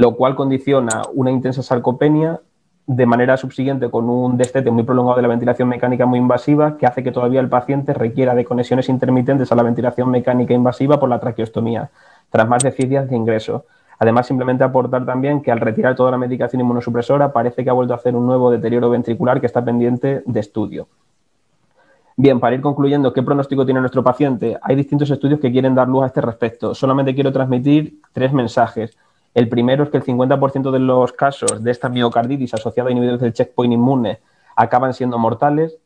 lo cual condiciona una intensa sarcopenia de manera subsiguiente con un destete muy prolongado de la ventilación mecánica muy invasiva que hace que todavía el paciente requiera de conexiones intermitentes a la ventilación mecánica invasiva por la traqueostomía, tras más de 10 días de ingreso. Además, simplemente aportar también que al retirar toda la medicación inmunosupresora parece que ha vuelto a hacer un nuevo deterioro ventricular que está pendiente de estudio. Bien, para ir concluyendo, ¿qué pronóstico tiene nuestro paciente? Hay distintos estudios que quieren dar luz a este respecto. Solamente quiero transmitir tres mensajes. El primero es que el 50% de los casos de esta miocarditis asociada a inhibidores del checkpoint inmune acaban siendo mortales,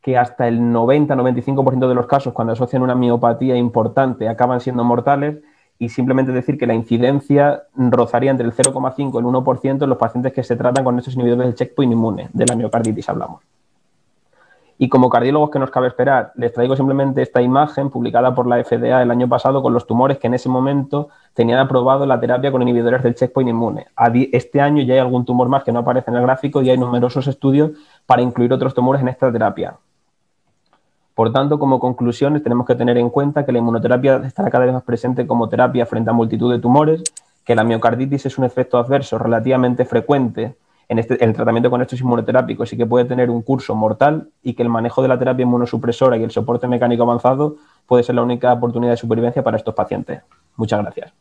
que hasta el 90-95% de los casos cuando asocian una miopatía importante acaban siendo mortales y simplemente decir que la incidencia rozaría entre el 0,5 y el 1% en los pacientes que se tratan con estos inhibidores del checkpoint inmune, de la miocarditis hablamos. Y como cardiólogos que nos cabe esperar, les traigo simplemente esta imagen publicada por la FDA el año pasado con los tumores que en ese momento tenían aprobado la terapia con inhibidores del checkpoint inmune. Este año ya hay algún tumor más que no aparece en el gráfico y hay numerosos estudios para incluir otros tumores en esta terapia. Por tanto, como conclusiones, tenemos que tener en cuenta que la inmunoterapia estará cada vez más presente como terapia frente a multitud de tumores, que la miocarditis es un efecto adverso relativamente frecuente este, el tratamiento con estos inmunoterápicos sí que puede tener un curso mortal y que el manejo de la terapia inmunosupresora y el soporte mecánico avanzado puede ser la única oportunidad de supervivencia para estos pacientes. Muchas gracias.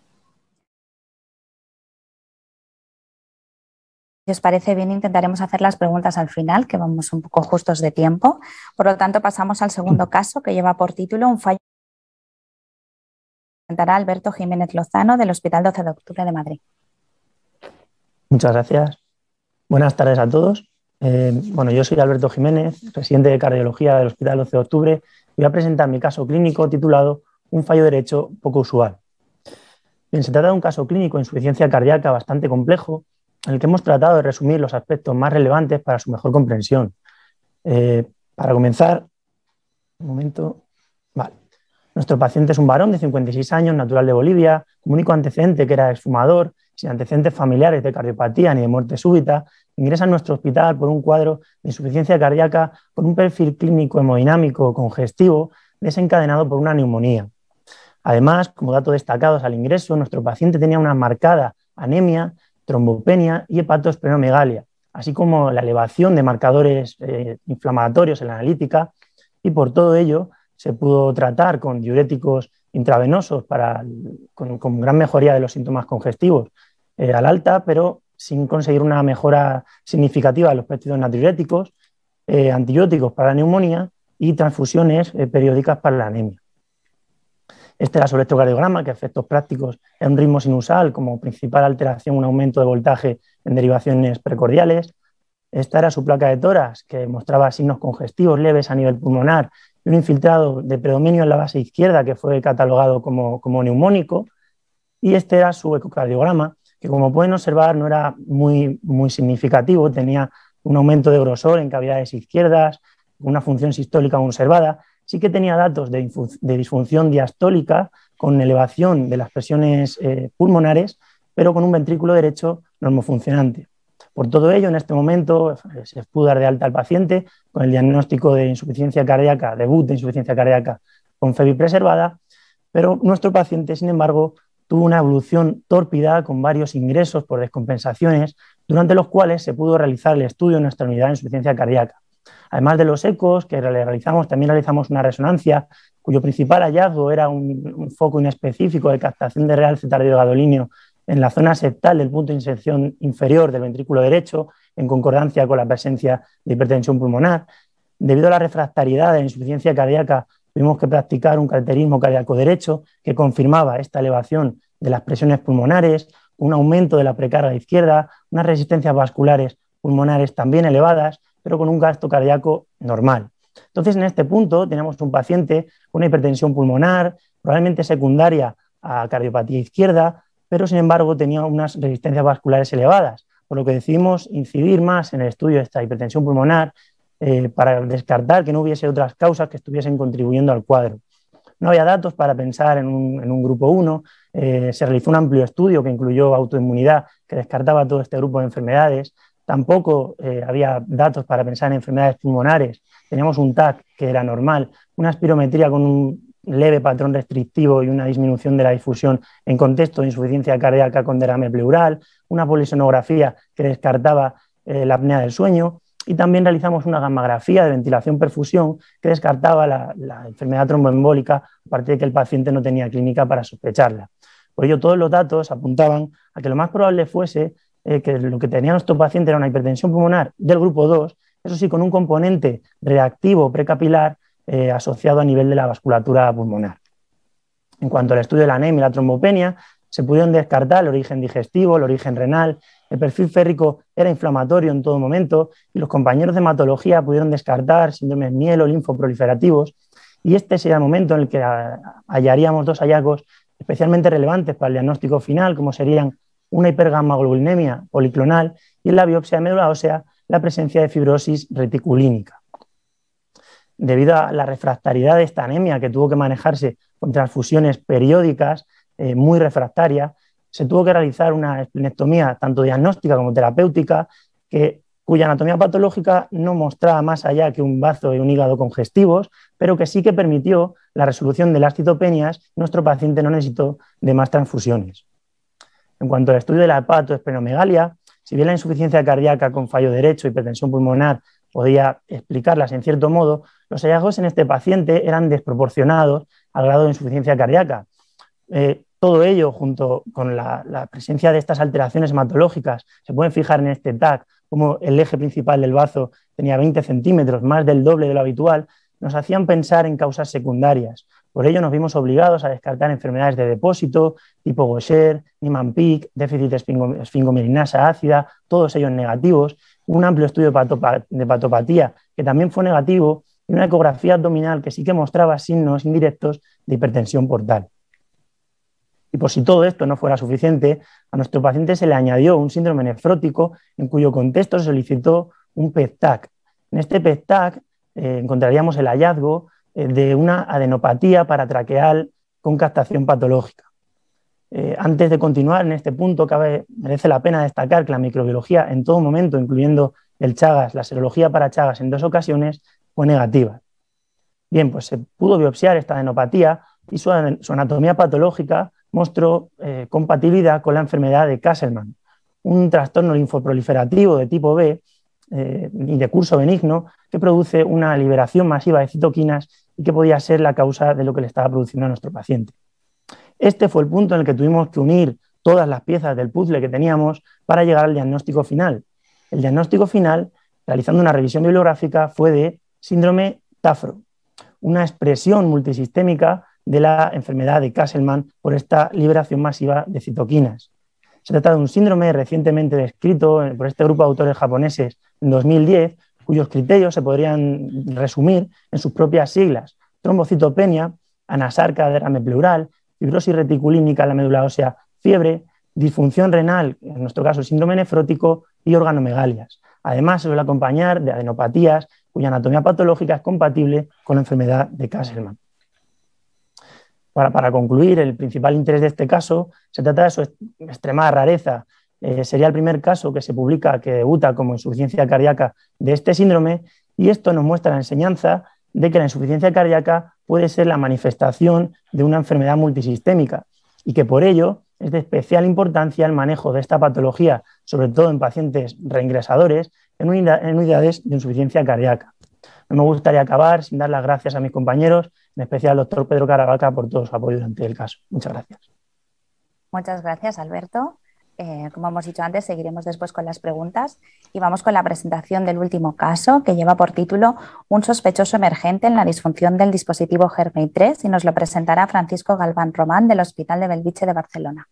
Si os parece bien, intentaremos hacer las preguntas al final, que vamos un poco justos de tiempo. Por lo tanto, pasamos al segundo caso, que lleva por título un fallo. Presentará Alberto Jiménez Lozano del Hospital 12 de Octubre de Madrid. Muchas gracias. Buenas tardes a todos. Eh, bueno, yo soy Alberto Jiménez, residente de cardiología del Hospital 12 de Octubre. Voy a presentar mi caso clínico titulado Un fallo derecho poco usual. Bien, se trata de un caso clínico de insuficiencia cardíaca bastante complejo, en el que hemos tratado de resumir los aspectos más relevantes para su mejor comprensión. Eh, para comenzar, un momento. Vale. Nuestro paciente es un varón de 56 años, natural de Bolivia, con único antecedente que era exfumador sin antecedentes familiares de cardiopatía ni de muerte súbita, ingresa a nuestro hospital por un cuadro de insuficiencia cardíaca, con un perfil clínico hemodinámico congestivo desencadenado por una neumonía. Además, como datos destacados al ingreso, nuestro paciente tenía una marcada anemia, trombopenia y hepatosplenomegalia, así como la elevación de marcadores eh, inflamatorios en la analítica, y por todo ello se pudo tratar con diuréticos intravenosos para con, gran mejoría de los síntomas congestivos eh, al alta, pero sin conseguir una mejora significativa de los péptidos natriuréticos, eh, antibióticos para la neumonía y transfusiones eh, periódicas para la anemia. Este era su electrocardiograma, que efectos prácticos en un ritmo sinusal como principal alteración, un aumento de voltaje en derivaciones precordiales. Esta era su placa de toras que mostraba signos congestivos leves a nivel pulmonar un infiltrado de predominio en la base izquierda que fue catalogado como, neumónico y este era su ecocardiograma, que como pueden observar no era muy, muy significativo, tenía un aumento de grosor en cavidades izquierdas, una función sistólica conservada, sí que tenía datos de, disfunción diastólica con elevación de las presiones eh, pulmonares, pero con un ventrículo derecho normofuncionante. Por todo ello, en este momento se pudo dar de alta al paciente con el diagnóstico de insuficiencia cardíaca, debut de insuficiencia cardíaca con FEBI preservada, pero nuestro paciente, sin embargo, tuvo una evolución tórpida con varios ingresos por descompensaciones, durante los cuales se pudo realizar el estudio en nuestra unidad de insuficiencia cardíaca. Además de los ecos que realizamos, también realizamos una resonancia cuyo principal hallazgo era un, foco inespecífico de captación de real gadolinio en la zona septal del punto de inserción inferior del ventrículo derecho, en concordancia con la presencia de hipertensión pulmonar. Debido a la refractariedad de la insuficiencia cardíaca, tuvimos que practicar un caracterismo cardíaco derecho que confirmaba esta elevación de las presiones pulmonares, un aumento de la precarga izquierda, unas resistencias vasculares pulmonares también elevadas, pero con un gasto cardíaco normal. Entonces, en este punto tenemos un paciente con una hipertensión pulmonar, probablemente secundaria a cardiopatía izquierda, pero sin embargo tenía unas resistencias vasculares elevadas, por lo que decidimos incidir más en el estudio de esta hipertensión pulmonar eh, para descartar que no hubiese otras causas que estuviesen contribuyendo al cuadro. No había datos para pensar en un, grupo 1, eh, se realizó un amplio estudio que incluyó autoinmunidad, que descartaba todo este grupo de enfermedades, tampoco eh, había datos para pensar en enfermedades pulmonares, teníamos un TAC que era normal, una espirometría con un leve patrón restrictivo y una disminución de la difusión en contexto de insuficiencia cardíaca con derrame pleural, una polisonografía que descartaba eh, la apnea del sueño y también realizamos una gammagrafía de ventilación-perfusión que descartaba la, enfermedad tromboembólica a partir de que el paciente no tenía clínica para sospecharla. Por ello, todos los datos apuntaban a que lo más probable fuese eh, que lo que tenía nuestro paciente era una hipertensión pulmonar del grupo 2, eso sí, con un componente reactivo precapilar eh, asociado a nivel de la vasculatura pulmonar. En cuanto al estudio de la anemia y la trombopenia, se pudieron descartar el origen digestivo, el origen renal, el perfil férrico era inflamatorio en todo momento y los compañeros de hematología pudieron descartar síndromes mielo, linfoproliferativos y este sería el momento en el que ah, hallaríamos dos hallazgos especialmente relevantes para el diagnóstico final, como serían una globulinemia policlonal y en la biopsia de médula ósea la presencia de fibrosis reticulínica debido a la refractariedad de esta anemia que tuvo que manejarse con transfusiones periódicas, eh, muy refractarias, se tuvo que realizar una esplenectomía tanto diagnóstica como terapéutica, que, cuya anatomía patológica no mostraba más allá que un bazo y un hígado congestivos, pero que sí que permitió la resolución de las citopenias. Nuestro paciente no necesitó de más transfusiones. En cuanto al estudio de la hepatoesplenomegalia, si bien la insuficiencia cardíaca con fallo derecho, y hipertensión pulmonar podía explicarlas en cierto modo, los hallazgos en este paciente eran desproporcionados al grado de insuficiencia cardíaca. Eh, todo ello, junto con la, presencia de estas alteraciones hematológicas, se pueden fijar en este TAC, como el eje principal del bazo tenía 20 centímetros, más del doble de lo habitual, nos hacían pensar en causas secundarias. Por ello nos vimos obligados a descartar enfermedades de depósito, tipo Gaucher, Niemann-Pick, déficit de esfingomerinasa ácida, todos ellos negativos, un amplio estudio de, patopatía, que también fue negativo, y una ecografía abdominal que sí que mostraba signos indirectos de hipertensión portal. Y por si todo esto no fuera suficiente, a nuestro paciente se le añadió un síndrome nefrótico en cuyo contexto se solicitó un pet En este pet eh, encontraríamos el hallazgo eh, de una adenopatía paratraqueal con captación patológica. Eh, antes de continuar en este punto, cabe, merece la pena destacar que la microbiología en todo momento, incluyendo el Chagas, la serología para Chagas en dos ocasiones, fue negativa. Bien, pues se pudo biopsiar esta adenopatía y su, anatomía patológica mostró eh, compatibilidad con la enfermedad de Castleman, un trastorno linfoproliferativo de tipo B eh, y de curso benigno que produce una liberación masiva de citoquinas y que podía ser la causa de lo que le estaba produciendo a nuestro paciente. Este fue el punto en el que tuvimos que unir todas las piezas del puzzle que teníamos para llegar al diagnóstico final. El diagnóstico final, realizando una revisión bibliográfica, fue de síndrome Tafro, una expresión multisistémica de la enfermedad de Castleman por esta liberación masiva de citoquinas. Se trata de un síndrome recientemente descrito por este grupo de autores japoneses en 2010, cuyos criterios se podrían resumir en sus propias siglas: trombocitopenia, anasarca derrame pleural, fibrosis reticulínica en la médula ósea, fiebre, disfunción renal, en nuestro caso síndrome nefrótico y organomegalias. Además, se suele acompañar de adenopatías cuya anatomía patológica es compatible con la enfermedad de Castleman. Para, concluir, el principal interés de este caso se trata de su extrema rareza. Eh, sería el primer caso que se publica que debuta como insuficiencia cardíaca de este síndrome y esto nos muestra la enseñanza de que la insuficiencia cardíaca puede ser la manifestación de una enfermedad multisistémica y que por ello es de especial importancia el manejo de esta patología, sobre todo en pacientes reingresadores, en, unidades de insuficiencia cardíaca. No me gustaría acabar sin dar las gracias a mis compañeros, en especial al doctor Pedro Caravaca por todo su apoyo durante el caso. Muchas gracias. Muchas gracias, Alberto. Eh, como hemos dicho antes, seguiremos después con las preguntas y vamos con la presentación del último caso que lleva por título Un sospechoso emergente en la disfunción del dispositivo Germain 3 y nos lo presentará Francisco Galván Román del Hospital de Belviche de Barcelona.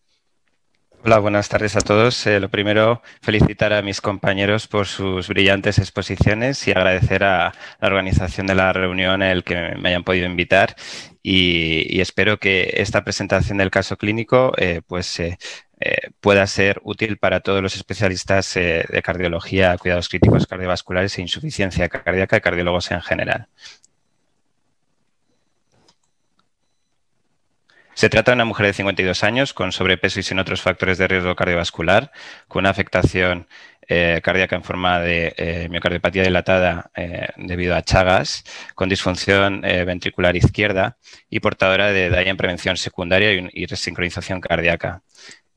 Hola, buenas tardes a todos. Eh, lo primero, felicitar a mis compañeros por sus brillantes exposiciones y agradecer a la organización de la reunión el que me hayan podido invitar y, espero que esta presentación del caso clínico eh, pues eh, pueda ser útil para todos los especialistas eh, de cardiología, cuidados críticos cardiovasculares e insuficiencia cardíaca y cardiólogos en general. Se trata de una mujer de 52 años con sobrepeso y sin otros factores de riesgo cardiovascular, con una afectación eh, cardíaca en forma de miocardiopatía dilatada debido a chagas, con disfunción ventricular izquierda y portadora de daño en prevención secundaria y resincronización cardíaca.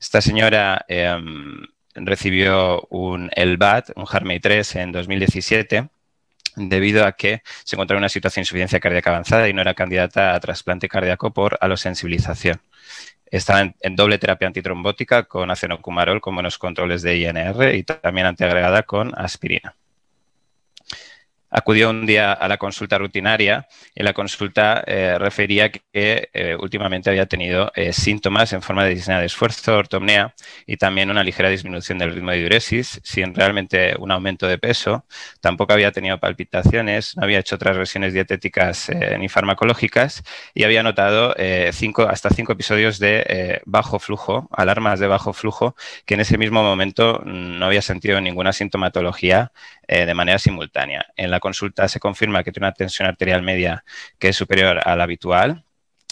Esta señora em, recibió un elvat, un Harmony 3, en 2017 debido a que se encontraba en una situación de insuficiencia cardíaca avanzada y no era candidata a trasplante cardíaco por alosensibilización. Estaba en, en doble terapia antitrombótica con acenocumarol con buenos controles de INR y también antiagregada con aspirina acudió un día a la consulta rutinaria. En la consulta eh, refería que eh, últimamente había tenido eh, síntomas en forma de disnea de esfuerzo, ortomnea y también una ligera disminución del ritmo de diuresis, sin realmente un aumento de peso. Tampoco había tenido palpitaciones, no había hecho otras versiones dietéticas ni farmacológicas y había notado hasta cinco episodios de bajo flujo, alarmas de bajo flujo, que en ese mismo momento mm, no había sentido ninguna sintomatología eh, de manera simultánea. En la consulta se confirma que tiene una tensión arterial media que es superior a la habitual,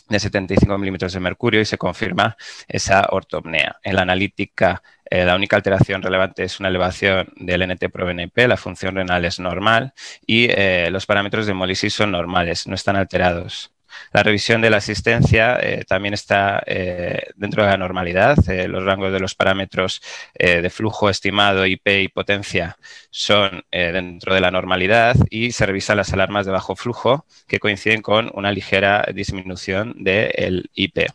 de 75 milímetros de mercurio y se confirma esa ortopnea. En la analítica, eh, la única alteración relevante es una elevación del NT-proBNP, la función renal es normal y eh, los parámetros de hemólisis son normales, no están alterados. La revisión de la asistencia eh, también está eh, dentro de la normalidad. Eh, los rangos de los parámetros de flujo estimado, IP y potencia son dentro de la normalidad y se revisan las alarmas de bajo flujo que coinciden con una ligera disminución del IP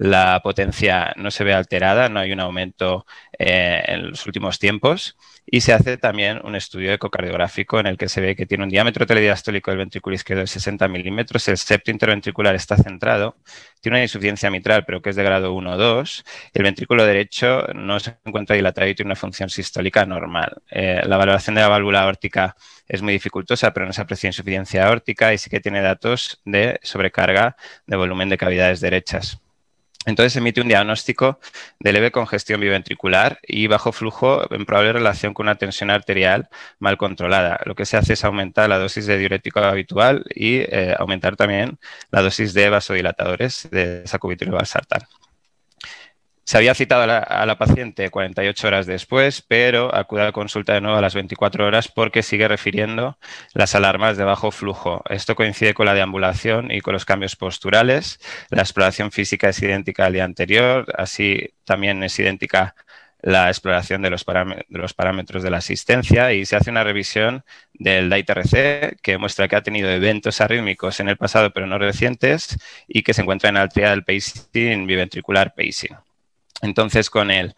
la potencia no se ve alterada, no hay un aumento eh, en los últimos tiempos. Y se hace también un estudio ecocardiográfico en el que se ve que tiene un diámetro telediastólico del ventrículo izquierdo de 60 milímetros, el septo interventricular está centrado, tiene una insuficiencia mitral, pero que es de grado 1 o 2, el ventrículo derecho no se encuentra dilatado y tiene una función sistólica normal. Eh, la valoración de la válvula aórtica es muy dificultosa, pero no se aprecia insuficiencia aórtica y sí que tiene datos de sobrecarga de volumen de cavidades derechas. Entonces emite un diagnóstico de leve congestión biventricular y bajo flujo en probable relación con una tensión arterial mal controlada. Lo que se hace es aumentar la dosis de diurético habitual y eh, aumentar también la dosis de vasodilatadores de sacubitril valsartán. Se había citado a la, paciente 48 horas después, pero acude a la consulta de nuevo a las 24 horas porque sigue refiriendo las alarmas de bajo flujo. Esto coincide con la deambulación y con los cambios posturales. La exploración física es idéntica al día anterior, así también es idéntica la exploración de los, parámetros de la asistencia y se hace una revisión del DAITRC que muestra que ha tenido eventos arrítmicos en el pasado pero no recientes y que se encuentra en la del pacing biventricular pacing. Entonces, con eh,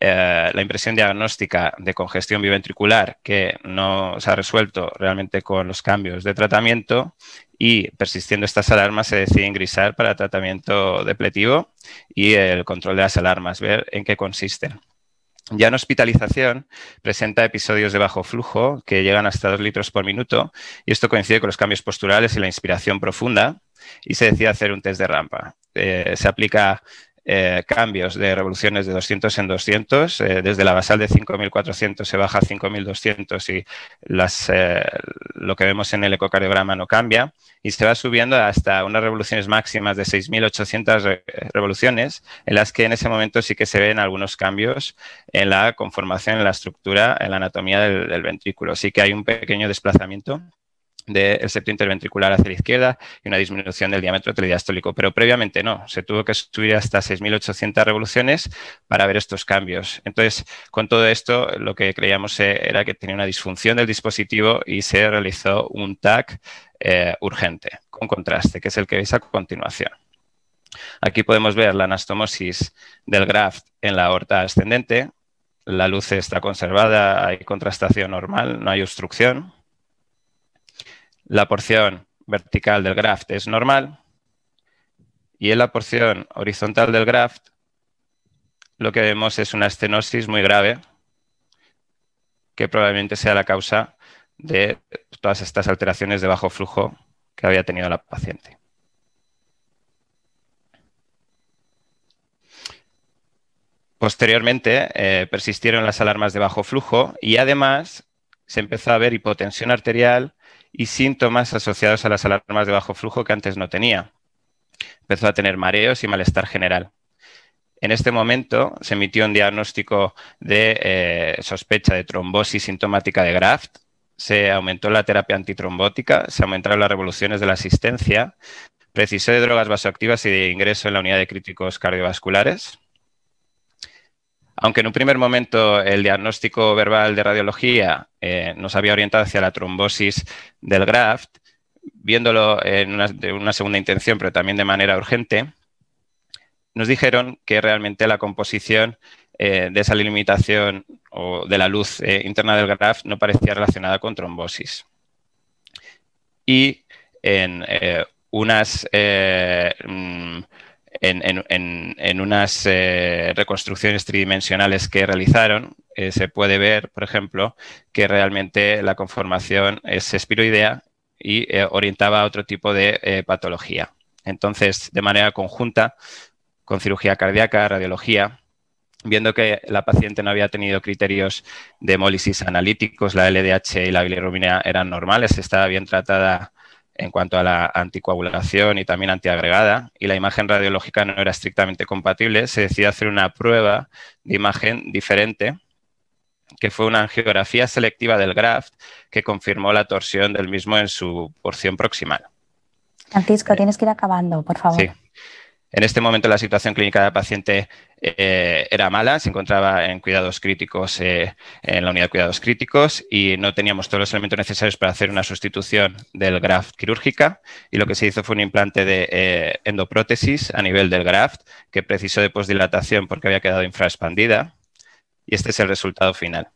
la impresión diagnóstica de congestión biventricular que no se ha resuelto realmente con los cambios de tratamiento y persistiendo estas alarmas se decide ingresar para tratamiento depletivo y el control de las alarmas, ver en qué consisten. Ya en hospitalización presenta episodios de bajo flujo que llegan hasta 2 litros por minuto y esto coincide con los cambios posturales y la inspiración profunda y se decide hacer un test de rampa. Eh, se aplica eh, cambios de revoluciones de 200 en 200. Eh, desde la basal de 5.400 se baja a 5.200 y las, eh, lo que vemos en el ecocardiograma no cambia. Y se va subiendo hasta unas revoluciones máximas de 6.800 revoluciones, en las que en ese momento sí que se ven algunos cambios en la conformación, en la estructura, en la anatomía del, del ventrículo. Sí que hay un pequeño desplazamiento del septo interventricular hacia la izquierda y una disminución del diámetro telediastólico, pero previamente no, se tuvo que subir hasta 6.800 revoluciones para ver estos cambios. Entonces, con todo esto, lo que creíamos eh, era que tenía una disfunción del dispositivo y se realizó un TAC eh, urgente con contraste, que es el que veis a continuación. Aquí podemos ver la anastomosis del graft en la aorta ascendente, la luz está conservada, hay contrastación normal, no hay obstrucción, la porción vertical del graft es normal y en la porción horizontal del graft lo que vemos es una estenosis muy grave que probablemente sea la causa de todas estas alteraciones de bajo flujo que había tenido la paciente. Posteriormente eh, persistieron las alarmas de bajo flujo y además se empezó a ver hipotensión arterial y síntomas asociados a las alarmas de bajo flujo que antes no tenía. Empezó a tener mareos y malestar general. En este momento se emitió un diagnóstico de eh, sospecha de trombosis sintomática de graft, se aumentó la terapia antitrombótica, se aumentaron las revoluciones de la asistencia, precisó de drogas vasoactivas y de ingreso en la unidad de críticos cardiovasculares, aunque en un primer momento el diagnóstico verbal de radiología eh, nos había orientado hacia la trombosis del graft, viéndolo en una, de una segunda intención, pero también de manera urgente, nos dijeron que realmente la composición eh, de esa limitación o de la luz eh, interna del graft no parecía relacionada con trombosis. Y en unas mm, en, unas eh, reconstrucciones tridimensionales que realizaron, eh, se puede ver, por ejemplo, que realmente la conformación es espiroidea y eh, orientaba a otro tipo de patología. Entonces, de manera conjunta, con cirugía cardíaca, radiología, viendo que la paciente no había tenido criterios de hemólisis analíticos, la LDH y la bilirrubina eran normales, estaba bien tratada en cuanto a la anticoagulación y también antiagregada, y la imagen radiológica no era estrictamente compatible, se decidió hacer una prueba de imagen diferente, que fue una angiografía selectiva del graft que confirmó la torsión del mismo en su porción proximal. Francisco, eh, tienes que ir acabando, por favor. Sí. En este momento la situación clínica del paciente eh, era mala, se encontraba en cuidados críticos, eh, en la unidad de cuidados críticos y no teníamos todos los elementos necesarios para hacer una sustitución del graft quirúrgica y lo que se hizo fue un implante de eh, endoprótesis a nivel del graft que precisó de posdilatación porque había quedado infraexpandida y este es el resultado final.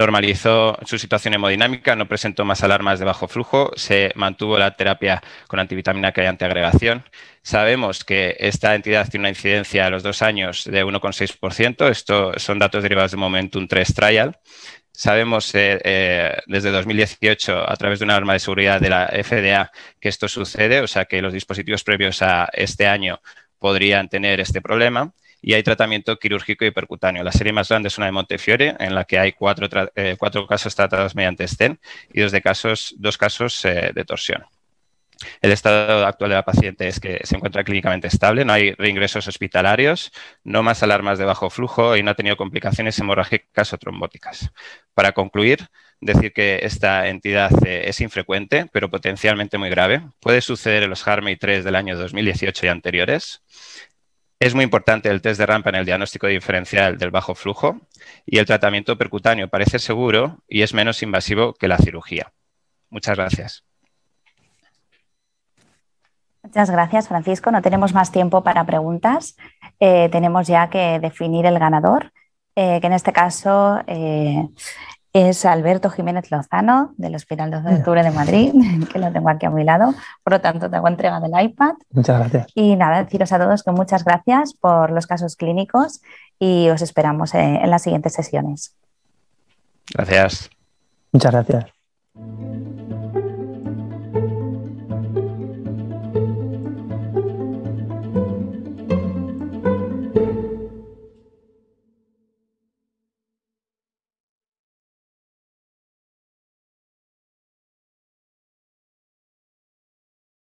normalizó su situación hemodinámica, no presentó más alarmas de bajo flujo, se mantuvo la terapia con antivitamina que y antiagregación. Sabemos que esta entidad tiene una incidencia a los dos años de 1,6%, esto son datos derivados de Momentum 3 Trial. Sabemos eh, eh, desde 2018, a través de una norma de seguridad de la FDA, que esto sucede, o sea que los dispositivos previos a este año podrían tener este problema y hay tratamiento quirúrgico y percutáneo. La serie más grande es una de Montefiore, en la que hay cuatro, eh, casos tratados mediante STEM y dos, casos, dos casos eh, de torsión. El estado actual de la paciente es que se encuentra clínicamente estable, no hay reingresos hospitalarios, no más alarmas de bajo flujo y no ha tenido complicaciones hemorrágicas o trombóticas. Para concluir, decir que esta entidad eh, es infrecuente, pero potencialmente muy grave. Puede suceder en los y 3 del año 2018 y anteriores. Es muy importante el test de rampa en el diagnóstico diferencial del bajo flujo y el tratamiento percutáneo parece seguro y es menos invasivo que la cirugía. Muchas gracias. Muchas gracias, Francisco. No tenemos más tiempo para preguntas. Eh, tenemos ya que definir el ganador, eh, que en este caso eh, es Alberto Jiménez Lozano, del Hospital 12 de Octubre de Madrid, que lo tengo aquí a mi lado. Por lo tanto, te hago entrega del iPad. Muchas gracias. Y nada, deciros a todos que muchas gracias por los casos clínicos y os esperamos en, eh, en las siguientes sesiones. Gracias. Muchas gracias.